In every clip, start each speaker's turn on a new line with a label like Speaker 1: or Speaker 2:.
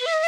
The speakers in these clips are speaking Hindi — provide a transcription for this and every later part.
Speaker 1: Yeah.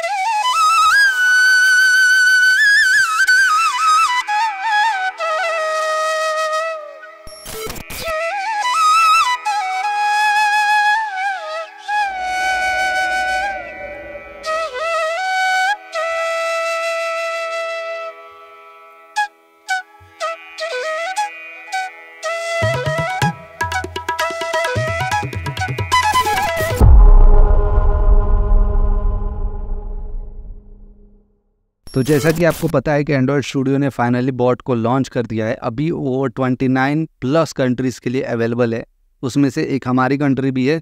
Speaker 1: तो जैसा कि आपको पता है कि एंड्रॉयड स्टूडियो ने फाइनली बॉट को लॉन्च कर दिया है अभी वो 29 प्लस कंट्रीज़ के लिए अवेलेबल है उसमें से एक हमारी कंट्री भी है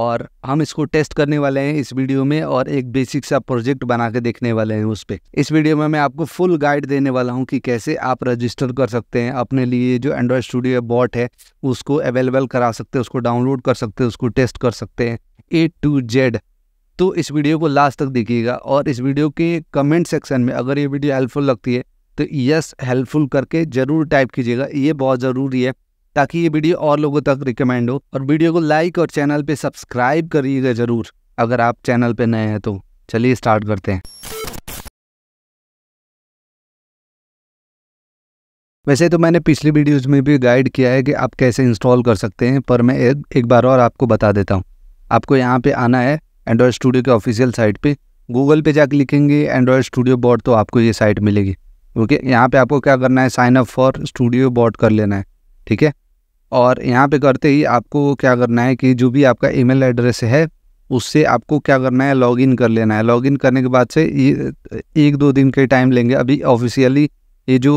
Speaker 1: और हम इसको टेस्ट करने वाले हैं इस वीडियो में और एक बेसिक सा प्रोजेक्ट बना के देखने वाले हैं उस पर इस वीडियो में मैं आपको फुल गाइड देने वाला हूँ कि कैसे आप रजिस्टर कर सकते हैं अपने लिए जो एंड्रॉयड स्टूडियो बॉट है उसको अवेलेबल करा सकते हैं उसको डाउनलोड कर सकते हैं उसको टेस्ट कर सकते हैं ए टू जेड तो इस वीडियो को लास्ट तक देखिएगा और इस वीडियो के कमेंट सेक्शन में अगर ये वीडियो हेल्पफुल लगती है तो यस हेल्पफुल करके ज़रूर टाइप कीजिएगा ये बहुत ज़रूरी है ताकि ये वीडियो और लोगों तक रिकमेंड हो और वीडियो को लाइक और चैनल पे सब्सक्राइब करिएगा ज़रूर अगर आप चैनल पे नए हैं तो चलिए स्टार्ट करते हैं वैसे तो मैंने पिछली वीडियोज में भी गाइड किया है कि आप कैसे इंस्टॉल कर सकते हैं पर मैं एक, एक बार और आपको बता देता हूँ आपको यहाँ पे आना है एंड्रॉयड स्टूडियो के ऑफिशियल साइट पे गूगल पे जाके लिखेंगे एंड्रॉयड स्टूडियो बॉट तो आपको ये साइट मिलेगी ओके यहाँ पे आपको क्या करना है sign up for studio bot कर लेना है ठीक है और यहाँ पे करते ही आपको क्या करना है कि जो भी आपका ईमेल एड्रेस है उससे आपको क्या करना है लॉगिन कर लेना है लॉगिन करने के बाद से ये एक दो दिन के टाइम लेंगे अभी ऑफिशियली ये जो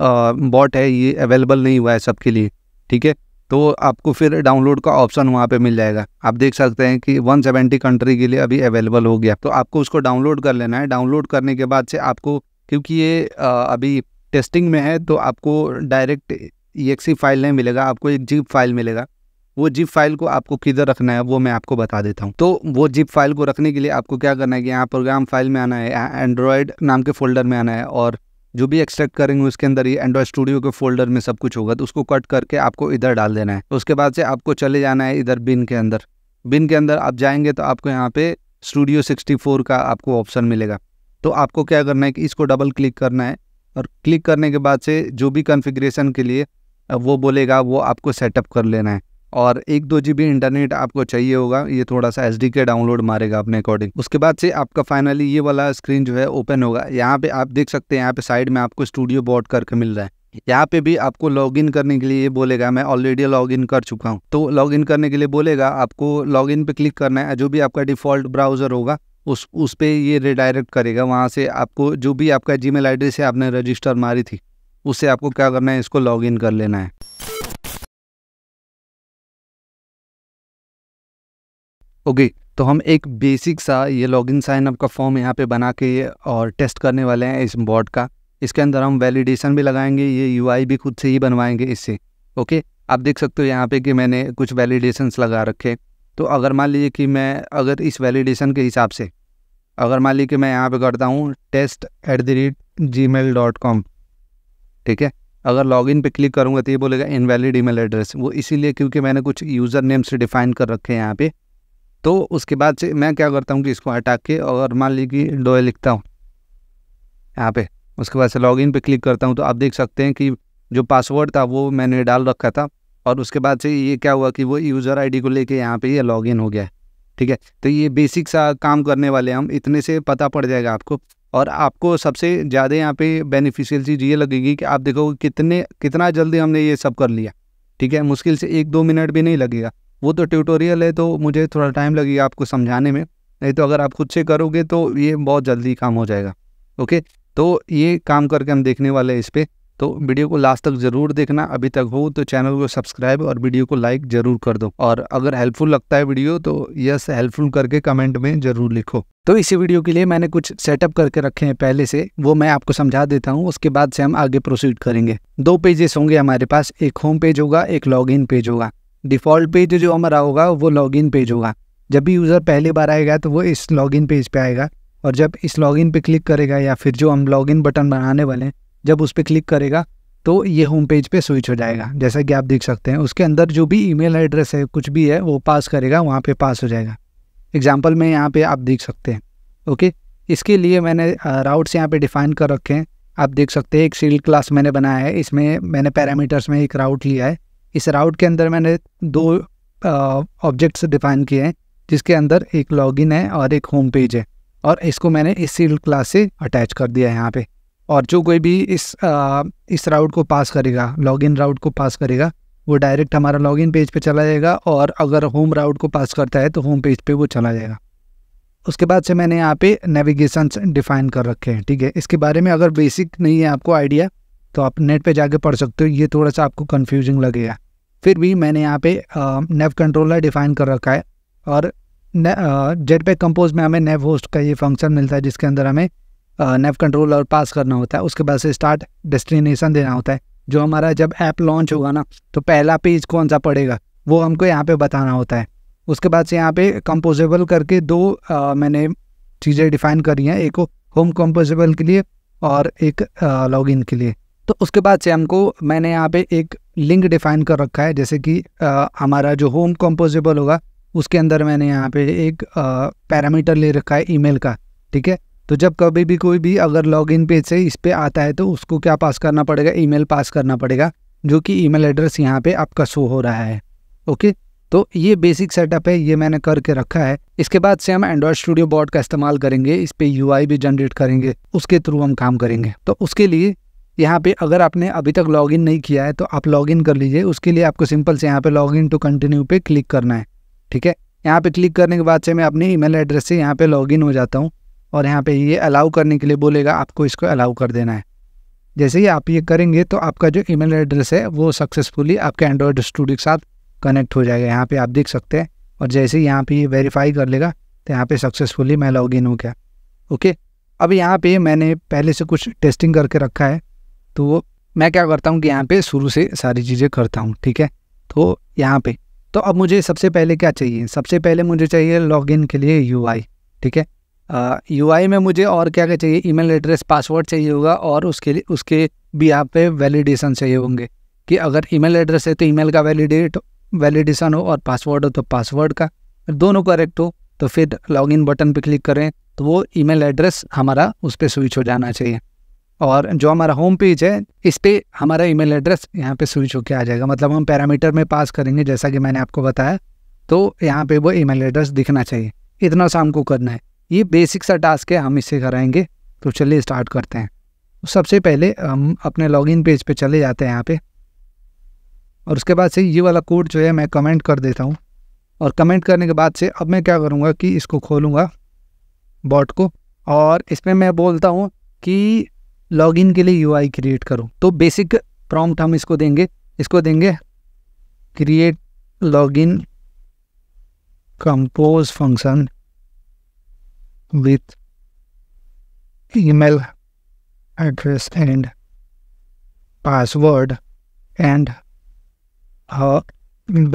Speaker 1: बॉट है ये अवेलेबल नहीं हुआ है सबके लिए ठीक है तो आपको फिर डाउनलोड का ऑप्शन वहाँ पे मिल जाएगा आप देख सकते हैं कि 170 कंट्री के लिए अभी अवेलेबल हो गया तो आपको उसको डाउनलोड कर लेना है डाउनलोड करने के बाद से आपको क्योंकि ये अभी टेस्टिंग में है तो आपको डायरेक्ट ई फाइल नहीं मिलेगा आपको एक जीप फाइल मिलेगा वो जिप फाइल को आपको किधर रखना है वो मैं आपको बता देता हूँ तो वो जिप फाइल को रखने के लिए आपको क्या करना है कि यहाँ प्रोग्राम फाइल में आना है एंड्रॉयड नाम के फोल्डर में आना है और जो भी एक्सट्रैक्ट करेंगे उसके अंदर ये एंड्रॉयड स्टूडियो के फोल्डर में सब कुछ होगा तो उसको कट करके आपको इधर डाल देना है उसके बाद से आपको चले जाना है इधर बिन के अंदर बिन के अंदर आप जाएंगे तो आपको यहाँ पे स्टूडियो 64 का आपको ऑप्शन मिलेगा तो आपको क्या करना है कि इसको डबल क्लिक करना है और क्लिक करने के बाद से जो भी कन्फिग्रेशन के लिए वो बोलेगा वो आपको सेटअप कर लेना है और एक दो जी इंटरनेट आपको चाहिए होगा ये थोड़ा सा एस के डाउनलोड मारेगा अपने अकॉर्डिंग उसके बाद से आपका फाइनली ये वाला स्क्रीन जो है ओपन होगा यहाँ पे आप देख सकते हैं यहाँ पे साइड में आपको स्टूडियो बॉट करके मिल रहा है यहाँ पे भी आपको लॉगिन करने के लिए ये बोलेगा मैं ऑलरेडी लॉगिन कर चुका हूँ तो लॉगिन करने के लिए बोलेगा आपको लॉगिन पे क्लिक करना है जो भी आपका डिफॉल्ट ब्राउजर होगा उस उस पर ये रिडायरेक्ट करेगा वहाँ से आपको जो भी आपका जी मेल से आपने रजिस्टर मारी थी उससे आपको क्या करना है इसको लॉगिन कर लेना है ओके तो हम एक बेसिक सा ये लॉगिन साइन अप का फॉर्म यहाँ पे बना के और टेस्ट करने वाले हैं इस बॉट का इसके अंदर हम वैलिडेशन भी लगाएंगे ये यूआई भी खुद से ही बनवाएंगे इससे ओके आप देख सकते हो यहाँ पे कि मैंने कुछ वैलिडेशंस लगा रखे तो अगर मान लीजिए कि मैं अगर इस वैलिडेशन के हिसाब से अगर मान लीजिए कि मैं यहाँ पे करता हूँ test at the rate ji mail dot com ठीक है अगर लॉगिन पे क्लिक करूँगा तो ये बोलेगा इनवैलिड ईमेल एड्रेस वो इसीलिए क्योंकि मैंने कुछ यूज़र नेम्स डिफाइन कर रखे हैं यहाँ पे तो उसके बाद से मैं क्या करता हूँ कि इसको हटा के और मान लीजिए कि डोए लिखता हूँ यहाँ पे उसके बाद से लॉगिन पे क्लिक करता हूँ तो आप देख सकते हैं कि जो पासवर्ड था वो मैंने डाल रखा था और उसके बाद से ये क्या हुआ कि वो यूज़र आईडी को लेके यहाँ पे ये लॉगिन हो गया है ठीक है तो ये बेसिक सा काम करने वाले हम इतने से पता पड़ जाएगा आपको और आपको सबसे ज़्यादा यहाँ पे बेनिफिशियल चीज़ ये लगेगी कि आप देखोगे कितने कितना जल्दी हमने ये सब कर लिया ठीक है मुश्किल से एक दो मिनट भी नहीं लगेगा वो तो ट्यूटोरियल है तो मुझे थोड़ा टाइम लगेगा आपको समझाने में नहीं तो अगर आप खुद से करोगे तो ये बहुत जल्दी काम हो जाएगा ओके तो ये काम करके हम देखने वाले हैं इस पर तो वीडियो को लास्ट तक ज़रूर देखना अभी तक हो तो चैनल को सब्सक्राइब और वीडियो को लाइक ज़रूर कर दो और अगर हेल्पफुल लगता है वीडियो तो यस हेल्पफुल करके कमेंट में ज़रूर लिखो तो इसी वीडियो के लिए मैंने कुछ सेटअप करके रखे हैं पहले से वो मैं आपको समझा देता हूँ उसके बाद से हम आगे प्रोसीड करेंगे दो पेजेस होंगे हमारे पास एक होम पेज होगा एक लॉग पेज होगा डिफ़ॉल्ट पेज जो हमारा होगा वो लॉगिन पेज होगा जब भी यूज़र पहली बार आएगा तो वो इस लॉगिन पेज पे आएगा और जब इस लॉगिन पे क्लिक करेगा या फिर जो हम लॉगिन बटन बनाने वाले हैं जब उस पर क्लिक करेगा तो ये होम पेज पे स्विच हो जाएगा जैसा कि आप देख सकते हैं उसके अंदर जो भी ईमेल एड्रेस है कुछ भी है वो पास करेगा वहाँ पे पास हो जाएगा एग्जाम्पल में यहाँ पे आप देख सकते हैं ओके इसके लिए मैंने राउट्स यहाँ पे डिफाइन कर रखे हैं आप देख सकते हैं एक सील्ड क्लास मैंने बनाया है इसमें मैंने पैरामीटर्स में एक राउट लिया है इस राउट के अंदर मैंने दो ऑब्जेक्ट्स डिफाइन किए हैं जिसके अंदर एक लॉगिन है और एक होम पेज है और इसको मैंने इस सील्ड क्लास से अटैच कर दिया है यहाँ पे और जो कोई भी इस आ, इस राउट को पास करेगा लॉगिन राउट को पास करेगा वो डायरेक्ट हमारा लॉगिन पेज पे चला जाएगा और अगर होम राउट को पास करता है तो होम पेज पे वो चला जाएगा उसके बाद से मैंने यहाँ पे नेविगेशन डिफाइन कर रखे हैं ठीक है इसके बारे में अगर बेसिक नहीं है आपको आइडिया तो आप नेट पे जाके पढ़ सकते हो ये थोड़ा सा आपको कन्फ्यूजिंग लगेगा फिर भी मैंने यहाँ पे नेव कंट्रोलर डिफाइन कर रखा है और जेड पे कंपोज में हमें नेव होस्ट का ये फंक्शन मिलता है जिसके अंदर हमें नेव कंट्रोलर पास करना होता है उसके बाद से स्टार्ट डेस्टिनेशन देना होता है जो हमारा जब ऐप लॉन्च होगा ना तो पहला पेज कौन सा पड़ेगा वो हमको यहाँ पे बताना होता है उसके बाद से यहाँ पे कंपोजेबल करके दो आ, मैंने चीज़ें डिफाइन करी हैं एक होम कंपोजेबल के लिए और एक लॉगिन के लिए तो उसके बाद से हमको मैंने यहाँ पे एक लिंक डिफाइन कर रखा है जैसे कि आ, हमारा जो होम कंपोजेबल होगा उसके अंदर मैंने यहाँ पे एक पैरामीटर ले रखा है ईमेल का ठीक है तो जब कभी भी कोई भी अगर लॉगिन पेज से इस पर आता है तो उसको क्या पास करना पड़ेगा ईमेल पास करना पड़ेगा जो कि ईमेल एड्रेस यहाँ पे आपका शो हो रहा है ओके तो ये बेसिक सेटअप है ये मैंने करके रखा है इसके बाद से हम एंड्रॉयड स्टूडियो बोर्ड का इस्तेमाल करेंगे इस पर यू भी जनरेट करेंगे उसके थ्रू हम काम करेंगे तो उसके लिए यहाँ पे अगर आपने अभी तक लॉगिन नहीं किया है तो आप लॉगिन कर लीजिए उसके लिए आपको सिंपल से यहाँ पे लॉगिन टू कंटिन्यू पे क्लिक करना है ठीक है यहाँ पे क्लिक करने के बाद से मैं अपने ईमेल एड्रेस से यहाँ पे लॉगिन हो जाता हूँ और यहाँ पे ये अलाउ करने के लिए बोलेगा आपको इसको अलाउ कर देना है जैसे ही आप ये करेंगे तो आपका जो ईमेल एड्रेस है वो सक्सेसफुली आपके एंड्रॉयड स्टूडियो के साथ कनेक्ट हो जाएगा यहाँ पे आप देख सकते हैं और जैसे ही यहाँ पे ये वेरीफाई कर लेगा तो यहाँ पे सक्सेसफुली मैं लॉग इन हो गया ओके अब यहाँ पे मैंने पहले से कुछ टेस्टिंग करके रखा है तो वो मैं क्या करता हूँ कि यहाँ पे शुरू से सारी चीज़ें करता हूँ ठीक है तो यहाँ पे तो अब मुझे सबसे पहले क्या चाहिए सबसे पहले मुझे चाहिए लॉगिन के लिए यू ठीक है यू में मुझे और क्या क्या चाहिए ईमेल एड्रेस पासवर्ड चाहिए होगा और उसके लिए उसके भी यहाँ पे वैलिडेशन चाहिए होंगे कि अगर ईमेल एड्रेस है तो ईमेल का वैलिडेट वैलिडेशन हो और पासवर्ड हो तो पासवर्ड का दोनों करेक्ट हो तो फिर लॉगिन बटन पर क्लिक करें तो वो ईमेल एड्रेस हमारा उस पर स्विच हो जाना चाहिए और जो हमारा होम पेज है इस पर हमारा ईमेल एड्रेस यहाँ पे स्विच होकर आ जाएगा मतलब हम पैरामीटर में पास करेंगे जैसा कि मैंने आपको बताया तो यहाँ पे वो ईमेल एड्रेस दिखना चाहिए इतना सा हमको करना है ये बेसिक सा टास्क है हम इससे कराएंगे तो चलिए स्टार्ट करते हैं तो सबसे पहले हम अपने लॉगिन पेज पे चले जाते हैं यहाँ पे और उसके बाद से ये वाला कोड जो है मैं कमेंट कर देता हूँ और कमेंट करने के बाद से अब मैं क्या करूँगा कि इसको खोलूँगा बॉट को और इसमें मैं बोलता हूँ कि लॉगिन के लिए यूआई क्रिएट करो तो बेसिक प्रॉम्प्ट हम इसको देंगे इसको देंगे create login compose function with email address and password and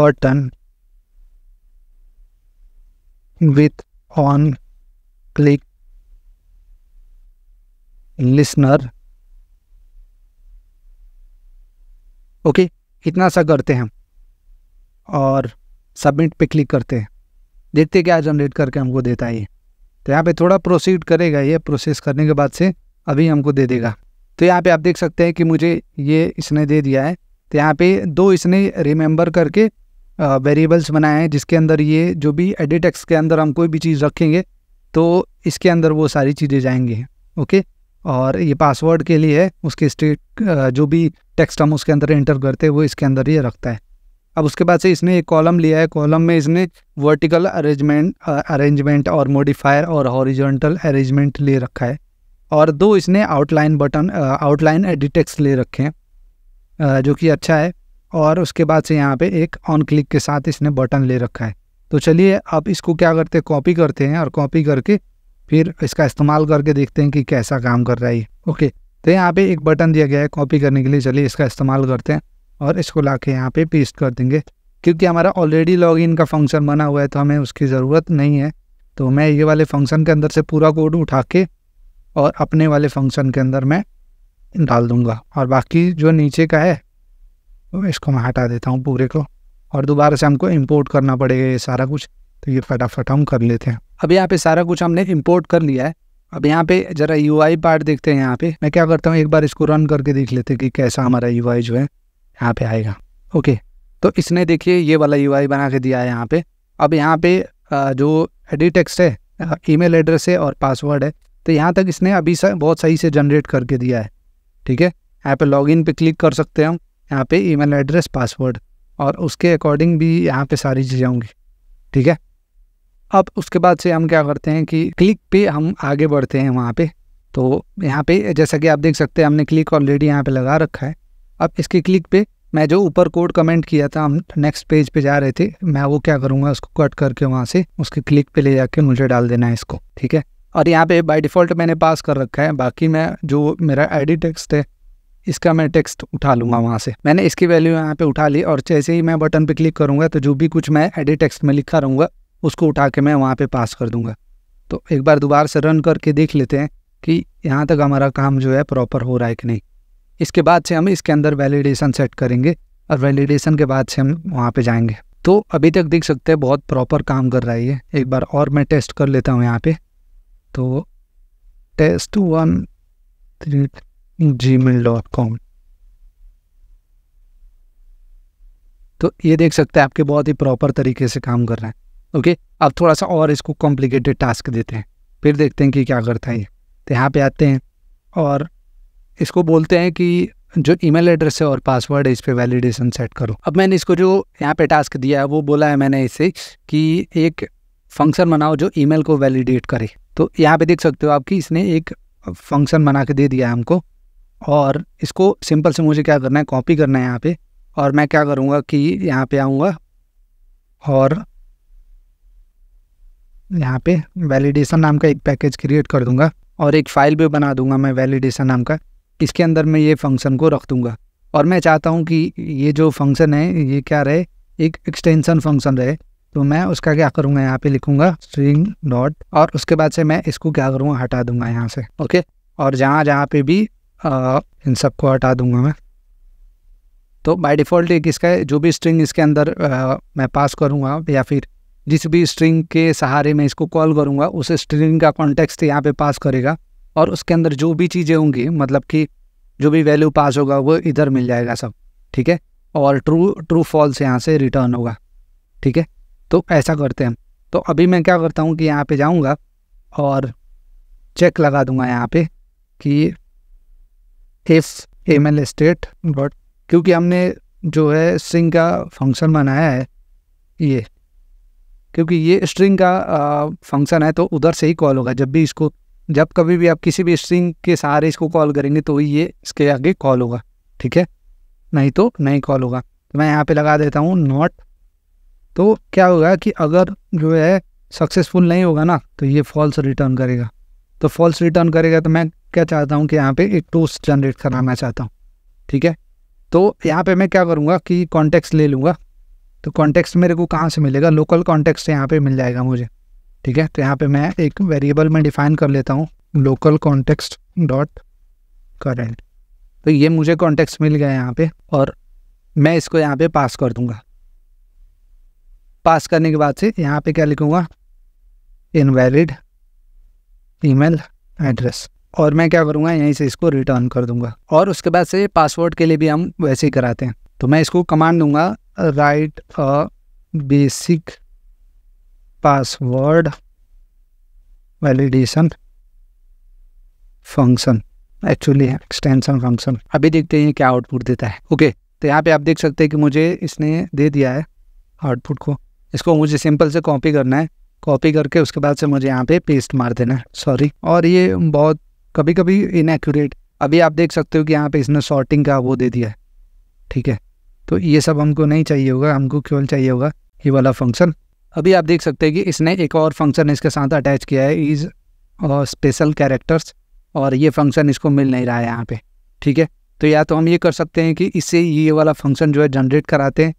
Speaker 1: button with on click listener okay इतना सा करते हैं और सबमिट पे क्लिक करते हैं देखते क्या जनरेट करके हमको देता है ये तो यहाँ पे थोड़ा प्रोसीड करेगा ये प्रोसेस करने के बाद से अभी हमको दे देगा तो यहाँ पे आप देख सकते हैं कि मुझे ये इसने दे दिया है तो यहाँ पे दो इसने रिमेंबर करके वेरिएबल्स बनाए हैं जिसके अंदर ये जो भी एडिटेक्स के अंदर हम कोई भी चीज़ रखेंगे तो इसके अंदर वो सारी चीज़ें जाएंगे ओके और ये पासवर्ड के लिए है उसकी स्टेट जो भी टेक्स्ट हम उसके अंदर एंटर करते हैं वो इसके अंदर ही रखता है अब उसके बाद से इसने एक कॉलम लिया है कॉलम में इसने वर्टिकल अरेंजमेंट अरेंजमेंट और मॉडिफायर और हॉरिजॉन्टल अरेंजमेंट ले रखा है और दो इसने आउटलाइन बटन आउटलाइन एडिटेक्स ले रखे हैं जो कि अच्छा है और उसके बाद से यहाँ पे एक ऑन क्लिक के साथ इसने बटन ले रखा है तो चलिए अब इसको क्या करते हैं कॉपी करते हैं और कॉपी करके फिर इसका इस्तेमाल करके देखते हैं कि कैसा काम कर रहा है ये ओके तो यहाँ पे एक बटन दिया गया है कॉपी करने के लिए चलिए इसका इस्तेमाल करते हैं और इसको ला के यहाँ पे पेस्ट कर देंगे क्योंकि हमारा ऑलरेडी लॉगिन का फंक्शन बना हुआ है तो हमें उसकी ज़रूरत नहीं है तो मैं ये वाले फंक्शन के अंदर से पूरा कोड उठा के और अपने वाले फंक्शन के अंदर मैं डाल दूंगा और बाकी जो नीचे का है तो इसको मैं हटा देता हूँ पूरे को और दोबारा से हमको इम्पोर्ट करना पड़ेगा ये सारा कुछ तो ये फटाफट हम कर लेते हैं अब यहाँ पे सारा कुछ हमने इम्पोर्ट कर लिया है अब यहाँ पे जरा यू पार्ट देखते हैं यहाँ पे मैं क्या करता हूँ एक बार इसको रन करके देख लेते हैं कि कैसा हमारा यू जो है यहाँ पे आएगा ओके तो इसने देखिए ये वाला यू बना के दिया है यहाँ पे अब यहाँ पे जो एडिट टेक्स्ट है ईमेल एड्रेस है और पासवर्ड है तो यहाँ तक इसने अभी सा, बहुत सही से जनरेट करके दिया है ठीक है यहाँ पे लॉगिन पे क्लिक कर सकते हैं हम यहाँ पे ईमेल एड्रेस पासवर्ड और उसके अकॉर्डिंग भी यहाँ पे सारी चीज़ें होंगी ठीक है अब उसके बाद से हम क्या करते हैं कि क्लिक पे हम आगे बढ़ते हैं वहाँ पे तो यहाँ पे जैसा कि आप देख सकते हैं हमने क्लिक ऑलरेडी यहाँ पे लगा रखा है अब इसके क्लिक पे मैं जो ऊपर कोड कमेंट किया था हम नेक्स्ट पेज पे जा रहे थे मैं वो क्या करूँगा उसको कट करके वहाँ से उसके क्लिक पे ले जाके मुझे डाल देना है इसको ठीक है और यहाँ पे बाई डिफ़ॉल्ट मैंने पास कर रखा है बाकी मैं जो मेरा आई टेक्स्ट है इसका मैं टेक्स्ट उठा लूँगा वहाँ से मैंने इसकी वैल्यू यहाँ पे उठा ली और जैसे ही मैं बटन पे क्लिक करूँगा तो जो भी कुछ मैं एडिट टेक्स्ट में लिखा रहूँगा उसको उठा के मैं वहाँ पे पास कर दूँगा तो एक बार दोबारा से रन करके देख लेते हैं कि यहाँ तक हमारा काम जो है प्रॉपर हो रहा है कि नहीं इसके बाद से हम इसके अंदर वैलिडेशन सेट करेंगे और वैलिडेशन के बाद से हम वहाँ पर जाएंगे तो अभी तक देख सकते हैं बहुत प्रॉपर काम कर रहा है ये एक बार और मैं टेस्ट कर लेता हूँ यहाँ पे तो टेस्ट वन थ्री जी मेल डॉट कॉम तो ये देख सकते हैं आपके बहुत ही प्रॉपर तरीके से काम कर रहे हैं ओके अब थोड़ा सा और इसको कॉम्प्लिकेटेड टास्क देते हैं फिर देखते हैं कि क्या करता है ये तो यहाँ पे आते हैं और इसको बोलते हैं कि जो ईमेल एड्रेस है और पासवर्ड है इस पर वैलिडेशन सेट करो अब मैंने इसको जो यहाँ पे टास्क दिया है वो बोला है मैंने इसे कि एक फंक्शन बनाओ जो ईमेल को वैलिडेट करे तो यहाँ पे देख सकते हो आप कि इसने एक फंक्शन बना के दे दिया है हमको और इसको सिंपल से मुझे क्या करना है कॉपी करना है यहाँ पे और मैं क्या करूँगा कि यहाँ पे आऊँगा और यहाँ पे वैलिडेशन नाम का एक पैकेज क्रिएट कर दूंगा और एक फ़ाइल भी बना दूंगा मैं वैलिडेशन नाम का इसके अंदर मैं ये फंक्शन को रख दूंगा और मैं चाहता हूँ कि ये जो फंक्शन है ये क्या रहे एक एक्सटेंशन फंक्शन रहे तो मैं उसका क्या करूँगा यहाँ पे लिखूँगा स्ट्रिंग डॉट और उसके बाद से मैं इसको क्या करूँगा हटा दूंगा यहाँ से ओके और जहाँ जहाँ पे भी आ, इन सबको हटा दूंगा मैं तो बाय डिफ़ॉल्ट एक इसका जो भी स्ट्रिंग इसके अंदर आ, मैं पास करूँगा या फिर जिस भी स्ट्रिंग के सहारे मैं इसको कॉल करूँगा उस स्ट्रिंग का कॉन्टेक्स्ट यहाँ पे पास करेगा और उसके अंदर जो भी चीज़ें होंगी मतलब कि जो भी वैल्यू पास होगा वो इधर मिल जाएगा सब ठीक है और ट्रू ट्रू फॉल्स यहाँ से रिटर्न होगा ठीक है तो ऐसा करते हैं तो अभी मैं क्या करता हूँ कि यहाँ पे जाऊँगा और चेक लगा दूँगा यहाँ पे कि if M L state but क्योंकि हमने जो है स्ट्रिंग का फंक्शन बनाया है ये क्योंकि ये स्ट्रिंग का फंक्शन है तो उधर से ही कॉल होगा जब भी इसको जब कभी भी आप किसी भी स्ट्रिंग के सहारे इसको कॉल करेंगे तो ये इसके आगे कॉल होगा ठीक है नहीं तो नहीं कॉल होगा तो मैं यहाँ पे लगा देता हूँ नॉट तो क्या होगा कि अगर जो है सक्सेसफुल नहीं होगा ना तो ये फॉल्स रिटर्न करेगा तो फॉल्स रिटर्न करेगा तो मैं क्या चाहता हूँ कि यहाँ पे एक टोस्ट जनरेट कराना चाहता हूँ ठीक है तो यहाँ पे मैं क्या करूँगा कि कॉन्टेक्स्ट ले लूँगा तो कॉन्टेक्स्ट मेरे को कहाँ से मिलेगा लोकल कॉन्टेक्स्ट यहाँ पे मिल जाएगा मुझे ठीक है तो यहाँ पे मैं एक वेरिएबल में डिफाइन कर लेता हूँ लोकल कॉन्टेक्स्ट डॉट करेंट तो ये मुझे कॉन्टेक्स्ट मिल गया यहाँ पे और मैं इसको यहाँ पे पास कर दूँगा पास करने के बाद से यहाँ पे क्या लिखूँगा इनवैलिड ईमेल एड्रेस और मैं क्या करूँगा यहीं से इसको रिटर्न कर दूंगा और उसके बाद से पासवर्ड के लिए भी हम वैसे ही कराते हैं तो मैं इसको कमांड दूंगा write a basic password validation function actually extension function अभी देखते हैं क्या आउटपुट देता है ओके okay, तो यहाँ पे आप देख सकते हैं कि मुझे इसने दे दिया है आउटपुट को इसको मुझे सिंपल से कॉपी करना है कॉपी करके उसके बाद से मुझे यहाँ पे पेस्ट मार देना है सॉरी और ये बहुत कभी कभी इनएक्यूरेट अभी आप देख सकते हो कि यहाँ पे इसने सॉर्टिंग का वो दे दिया है ठीक है तो ये सब हमको नहीं चाहिए होगा हमको केवल चाहिए होगा ये वाला फंक्शन अभी आप देख सकते हैं कि इसने एक और फंक्शन इसके साथ अटैच किया है इज और स्पेशल कैरेक्टर्स और ये फंक्शन इसको मिल नहीं रहा है यहाँ पे ठीक है तो या तो हम ये कर सकते हैं कि इससे ये वाला फंक्शन जो है जनरेट कराते हैं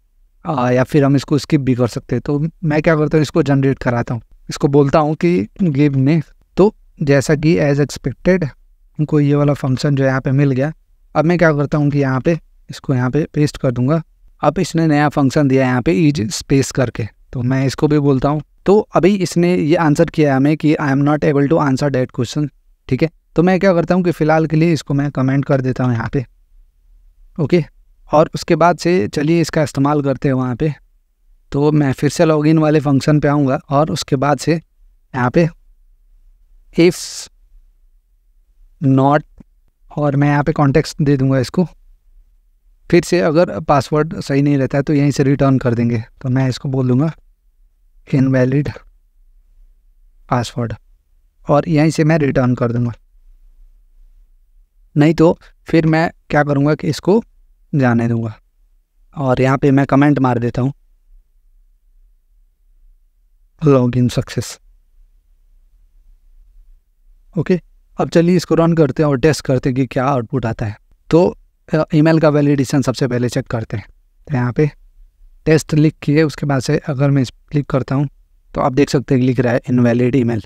Speaker 1: आ, या फिर हम इसको स्किप भी कर सकते हैं तो मैं क्या करता हूँ इसको जनरेट कराता हूँ इसको बोलता हूँ कि गिव ने तो जैसा कि एज एक्सपेक्टेड हमको ये वाला फंक्शन जो है यहाँ पर मिल गया अब मैं क्या करता हूँ कि यहाँ पर इसको यहाँ पे पेस्ट कर दूंगा अब इसने नया फंक्शन दिया है यहाँ पे ईज स्पेस करके तो मैं इसको भी बोलता हूँ तो अभी इसने ये आंसर किया है हमें कि I am not able to answer that question ठीक है तो मैं क्या करता हूँ कि फ़िलहाल के लिए इसको मैं कमेंट कर देता हूँ यहाँ पे ओके और उसके बाद से चलिए इसका इस्तेमाल करते हैं वहाँ पे तो मैं फिर से लॉग वाले फंक्शन पे आऊँगा और उसके बाद से यहाँ पे इफ्स नॉट और मैं यहाँ पे कॉन्टेक्स्ट दे दूँगा इसको फिर से अगर पासवर्ड सही नहीं रहता है तो यहीं से रिटर्न कर देंगे तो मैं इसको बोल दूँगा इनवैलिड पासवर्ड और यहीं से मैं रिटर्न कर दूँगा नहीं तो फिर मैं क्या करूँगा कि इसको जाने दूँगा और यहाँ पे मैं कमेंट मार देता हूँ लॉग इन सक्सेस ओके अब चलिए इसको रन करते हैं और टेस्ट करते हैं कि क्या आउटपुट आता है तो ईमेल का वैलिडेशन सबसे पहले चेक करते हैं तो यहाँ पे टेस्ट लिख किए उसके बाद से अगर मैं क्लिक करता हूँ तो आप देख सकते हैं लिख रहा है इनवैलिड ईमेल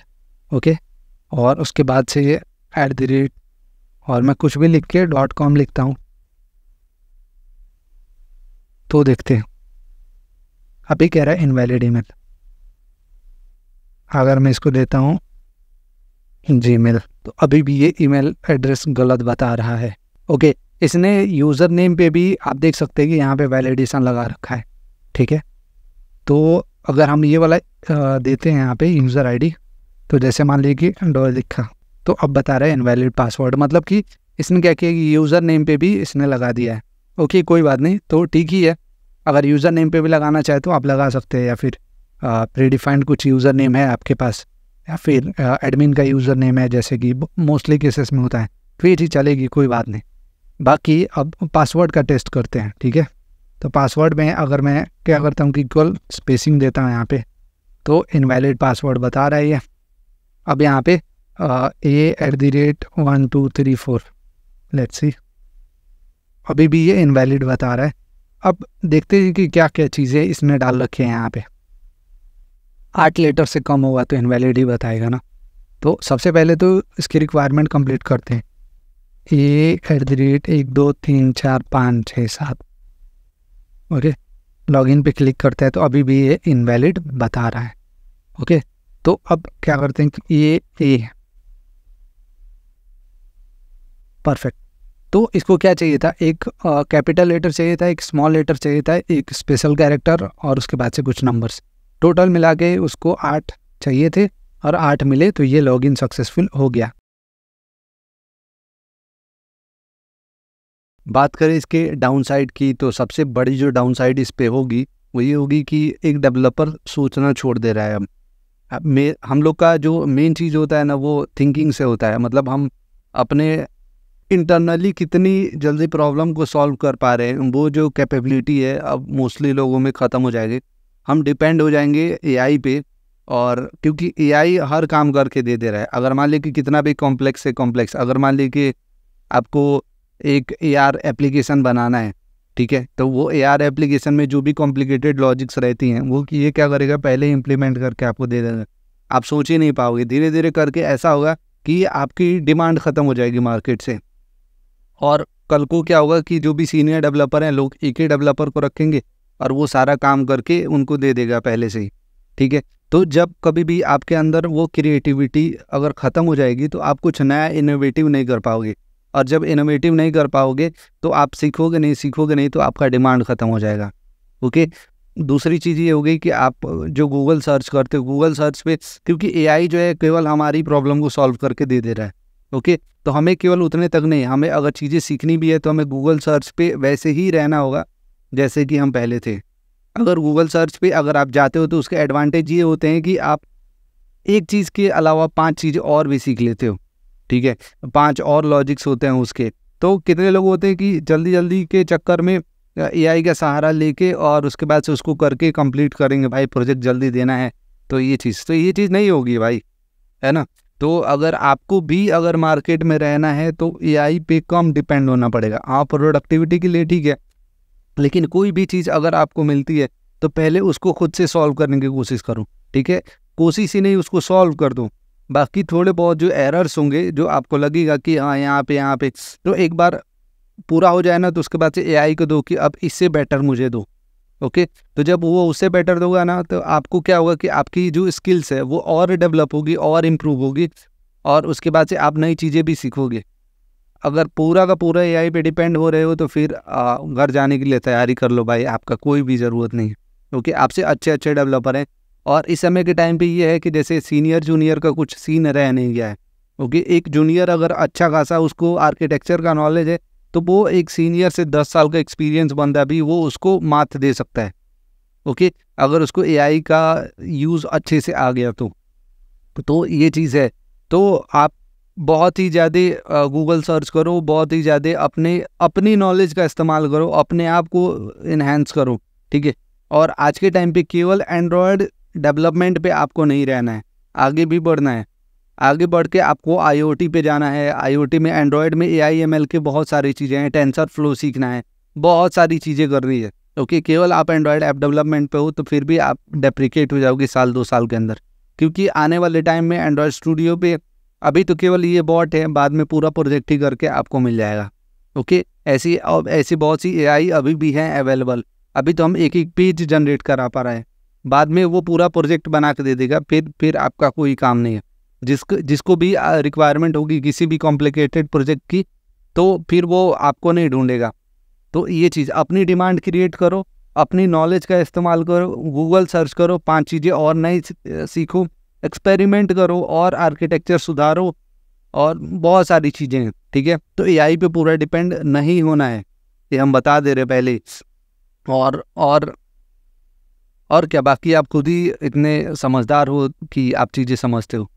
Speaker 1: ओके और उसके बाद से ये एट द रेट और मैं कुछ भी लिख के डॉट कॉम लिखता हूँ तो देखते हैं अभी कह रहा है इनवैलिड ईमेल अगर मैं इसको देता हूँ जी मेल तो अभी भी ये ईमेल एड्रेस गलत बता रहा है ओके इसने यूज़र नेम पे भी आप देख सकते हैं कि यहाँ पे वैलिडेशन लगा रखा है ठीक है तो अगर हम ये वाला देते हैं यहाँ पे यूज़र आईडी तो जैसे मान लीजिए कि डॉल लिखा तो अब बता रहा है इनवैलिड पासवर्ड मतलब कि इसने क्या किया कि यूज़र नेम पे भी इसने लगा दिया है ओके कोई बात नहीं तो ठीक ही है अगर यूज़र नेम पे भी लगाना चाहे तो आप लगा सकते हैं या फिर प्रीडिफाइंड कुछ यूज़र नेम है आपके पास या फिर एडमिन का यूज़र नेम है जैसे कि मोस्टली केसेस में होता है फिर तो ही चलेगी कोई बात नहीं बाकी अब पासवर्ड का टेस्ट करते हैं ठीक है तो पासवर्ड में अगर मैं क्या हाँ। करता हूँ कि इक्वल स्पेसिंग देता हूँ यहाँ पे तो इनवैलिड पासवर्ड बता रहा है ये अब यहाँ पे A at the rate one two three four let's see अभी भी ये इनवैलिड बता रहा है अब देखते हैं कि क्या क्या चीज़ें इसने डाल रखी हैं यहाँ पे आठ लेटर से कम होगा तो इनवैलिड ही बताएगा ना तो सबसे पहले तो इसकी रिक्वायरमेंट कंप्लीट करते हैं ए एट द रेट एक दो तीन चार पाँच छः सात ओके लॉगिन पे क्लिक करते हैं तो अभी भी ये इनवैलिड बता रहा है ओके तो अब क्या करते हैं कि ये ए है परफेक्ट तो इसको क्या चाहिए था एक कैपिटल लेटर चाहिए था एक स्मॉल लेटर चाहिए था एक स्पेशल कैरेक्टर और उसके बाद से कुछ नंबर्स टोटल मिला के उसको आठ चाहिए थे और आठ मिले तो ये लॉगिन सक्सेसफुल हो गया बात करें इसके डाउनसाइड की तो सबसे बड़ी जो डाउनसाइड इस पर होगी वो ये होगी कि एक डेवलपर सोचना छोड़ दे रहा है अब मे हम लोग का जो मेन चीज़ होता है ना वो थिंकिंग से होता है मतलब हम अपने इंटरनली कितनी जल्दी प्रॉब्लम को सॉल्व कर पा रहे हैं वो जो कैपेबिलिटी है अब मोस्टली लोगों में ख़त्म हो जाएगी हम डिपेंड हो जाएंगे एआई पे और क्योंकि एआई हर काम करके दे दे रहा है अगर मान लीजिए कि कितना भी कॉम्प्लेक्स से कॉम्प्लेक्स अगर मान लीजिए आपको एक ए आर एप्लीकेशन बनाना है ठीक है तो वो ए आर एप्लीकेशन में जो भी कॉम्प्लिकेटेड लॉजिक्स रहती हैं वो ये क्या करेगा पहले इम्प्लीमेंट करके आपको दे देगा आप सोच ही नहीं पाओगे धीरे धीरे करके ऐसा होगा कि आपकी डिमांड ख़त्म हो जाएगी मार्केट से और कल को क्या होगा कि जो भी सीनियर डेवलपर हैं लोग एक ही डेवलपर को रखेंगे और वो सारा काम करके उनको दे देगा पहले से ही ठीक है तो जब कभी भी आपके अंदर वो क्रिएटिविटी अगर ख़त्म हो जाएगी तो आप कुछ नया इनोवेटिव नहीं कर पाओगे और जब इनोवेटिव नहीं कर पाओगे तो आप सीखोगे नहीं सीखोगे नहीं तो आपका डिमांड ख़त्म हो जाएगा ओके दूसरी चीज़ ये हो गई कि आप जो गूगल सर्च करते हो गूगल सर्च पे क्योंकि ए जो है केवल हमारी प्रॉब्लम को सॉल्व करके दे दे रहा है ओके तो हमें केवल उतने तक नहीं हमें अगर चीज़ें सीखनी भी है तो हमें गूगल सर्च पे वैसे ही रहना होगा जैसे कि हम पहले थे अगर गूगल सर्च पे अगर आप जाते हो तो उसके एडवांटेज ये होते हैं कि आप एक चीज़ के अलावा पांच चीज़ें और भी सीख लेते हो ठीक है पांच और लॉजिक्स होते हैं उसके तो कितने लोग होते हैं कि जल्दी जल्दी के चक्कर में एआई का सहारा लेके और उसके बाद से उसको करके कंप्लीट करेंगे भाई प्रोजेक्ट जल्दी देना है तो ये चीज़ तो ये चीज़ नहीं होगी भाई है ना तो अगर आपको भी अगर मार्केट में रहना है तो एआई पे कम डिपेंड होना पड़ेगा आप हाँ, प्रोडक्टिविटी के लिए ठीक है लेकिन कोई भी चीज़ अगर आपको मिलती है तो पहले उसको खुद से सॉल्व करने की कोशिश करूँ ठीक है कोशिश ही नहीं उसको सॉल्व कर दूँ बाकी थोड़े बहुत जो एरर्स होंगे जो आपको लगेगा कि हाँ यहाँ पे यहाँ पे तो एक बार पूरा हो जाए ना तो उसके बाद से ए को दो कि अब इससे बेटर मुझे दो ओके तो जब वो उससे बेटर दोगा ना तो आपको क्या होगा कि आपकी जो स्किल्स है वो और डेवलप होगी और इम्प्रूव होगी और उसके बाद से आप नई चीज़ें भी सीखोगे अगर पूरा का पूरा ए पे डिपेंड हो रहे हो तो फिर घर जाने के लिए तैयारी कर लो भाई आपका कोई भी ज़रूरत नहीं है ओके आपसे अच्छे अच्छे डेवलपर हैं और इस समय के टाइम पे ये है कि जैसे सीनियर जूनियर का कुछ सीन रह नहीं गया है ओके एक जूनियर अगर अच्छा खासा उसको आर्किटेक्चर का नॉलेज है तो वो एक सीनियर से दस साल का एक्सपीरियंस बंदा भी वो उसको मात दे सकता है ओके अगर उसको ए का यूज़ अच्छे से आ गया तो तो ये चीज़ है तो आप बहुत ही ज़्यादा गूगल सर्च करो बहुत ही ज़्यादा अपने अपनी नॉलेज का इस्तेमाल करो अपने आप को इन्हेंस करो ठीक है और आज के टाइम पे केवल एंड्रॉयड डेवलपमेंट पे आपको नहीं रहना है आगे भी बढ़ना है आगे बढ़ के आपको आई पे जाना है आई में एंड्रॉयड में ए आई के बहुत सारी चीज़ें हैं टेंसर फ्लो सीखना है बहुत सारी चीज़ें करनी है क्योंकि तो केवल आप एंड्रॉयड ऐप डेवलपमेंट पे हो तो फिर भी आप डेप्रिकेट हो जाओगे साल दो साल के अंदर क्योंकि आने वाले टाइम में एंड्रॉयड स्टूडियो पे अभी तो केवल ये बॉट है बाद में पूरा प्रोजेक्ट ही करके आपको मिल जाएगा ओके okay? ऐसी और ऐसी बहुत सी एआई अभी भी हैं अवेलेबल अभी तो हम एक एक पेज जनरेट करा पा रहे हैं बाद में वो पूरा प्रोजेक्ट बना के दे देगा फिर फिर आपका कोई काम नहीं है जिसको जिसको भी रिक्वायरमेंट होगी किसी भी कॉम्प्लिकेटेड प्रोजेक्ट की तो फिर वो आपको नहीं ढूंढेगा तो ये चीज़ अपनी डिमांड क्रिएट करो अपनी नॉलेज का इस्तेमाल करो गूगल सर्च करो पांच चीज़ें और नई सीखो एक्सपेरिमेंट करो और आर्किटेक्चर सुधारो और बहुत सारी चीज़ें हैं ठीक है तो ए पे पूरा डिपेंड नहीं होना है ये हम बता दे रहे पहले और और और क्या बाकी आप खुद ही इतने समझदार हो कि आप चीज़ें समझते हो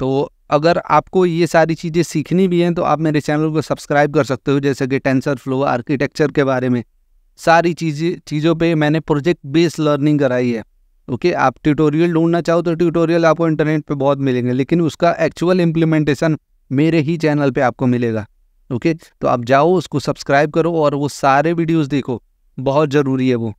Speaker 1: तो अगर आपको ये सारी चीज़ें सीखनी भी हैं तो आप मेरे चैनल को सब्सक्राइब कर सकते हो जैसे कि टेंसर फ्लो आर्किटेक्चर के बारे में सारी चीज़ें चीज़ों पे मैंने प्रोजेक्ट बेस्ड लर्निंग कराई है ओके आप ट्यूटोरियल ढूंढना चाहो तो ट्यूटोरियल आपको इंटरनेट पे बहुत मिलेंगे लेकिन उसका एक्चुअल इम्प्लीमेंटेशन मेरे ही चैनल पे आपको मिलेगा ओके तो आप जाओ उसको सब्सक्राइब करो और वो सारे वीडियोज़ देखो बहुत ज़रूरी है वो